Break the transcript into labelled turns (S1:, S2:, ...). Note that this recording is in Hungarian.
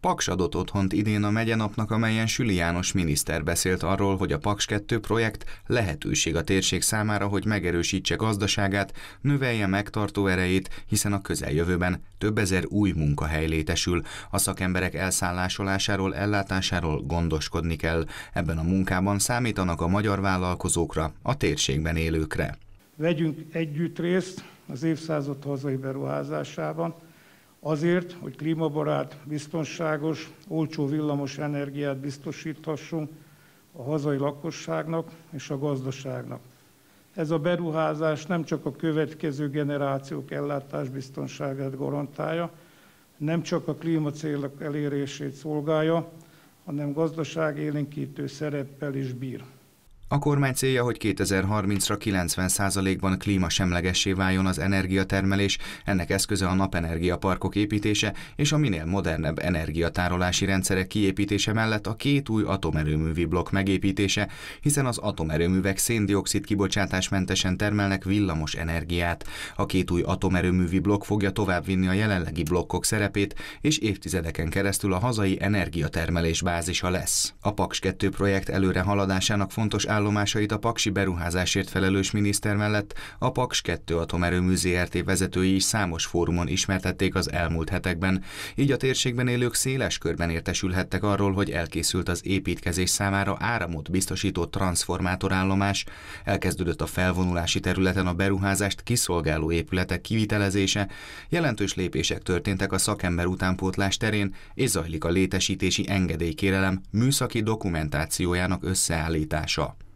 S1: Paks adott otthont idén a megyenapnak, amelyen Süli János miniszter beszélt arról, hogy a Paks 2 projekt lehetőség a térség számára, hogy megerősítse gazdaságát, növelje megtartó erejét, hiszen a közeljövőben több ezer új munkahely létesül. A szakemberek elszállásolásáról, ellátásáról gondoskodni kell. Ebben a munkában számítanak a magyar vállalkozókra, a térségben élőkre.
S2: Vegyünk együtt részt az évszázad hazai beruházásában, Azért, hogy klímabarát, biztonságos, olcsó villamos energiát biztosíthassunk a hazai lakosságnak és a gazdaságnak. Ez a beruházás nem csak a következő generációk ellátásbiztonságát garantálja, nem csak a klímacélok elérését szolgálja, hanem élénkítő szereppel is bír.
S1: A kormány célja, hogy 2030-ra 90%-ban klímasemlegessé váljon az energiatermelés, ennek eszköze a napenergiaparkok építése és a minél modernebb energiatárolási rendszerek kiépítése mellett a két új atomerőművi blokk megépítése, hiszen az atomerőművek széndiokszid kibocsátásmentesen termelnek villamos energiát. A két új atomerőművi blokk fogja továbbvinni a jelenlegi blokkok szerepét, és évtizedeken keresztül a hazai energiatermelés bázisa lesz. A Paks 2 projekt előre haladásának fontos állomásait a Paksi beruházásért felelős miniszter mellett a Paks 2 atomerőmű ZRT vezetői is számos fórumon ismertették az elmúlt hetekben, így a térségben élők széles körben értesülhettek arról, hogy elkészült az építkezés számára áramot biztosító transformátorállomás, elkezdődött a felvonulási területen a beruházást kiszolgáló épületek kivitelezése, jelentős lépések történtek a szakember utánpótlás terén, és zajlik a létesítési engedélykérelem műszaki dokumentációjának összeállítása.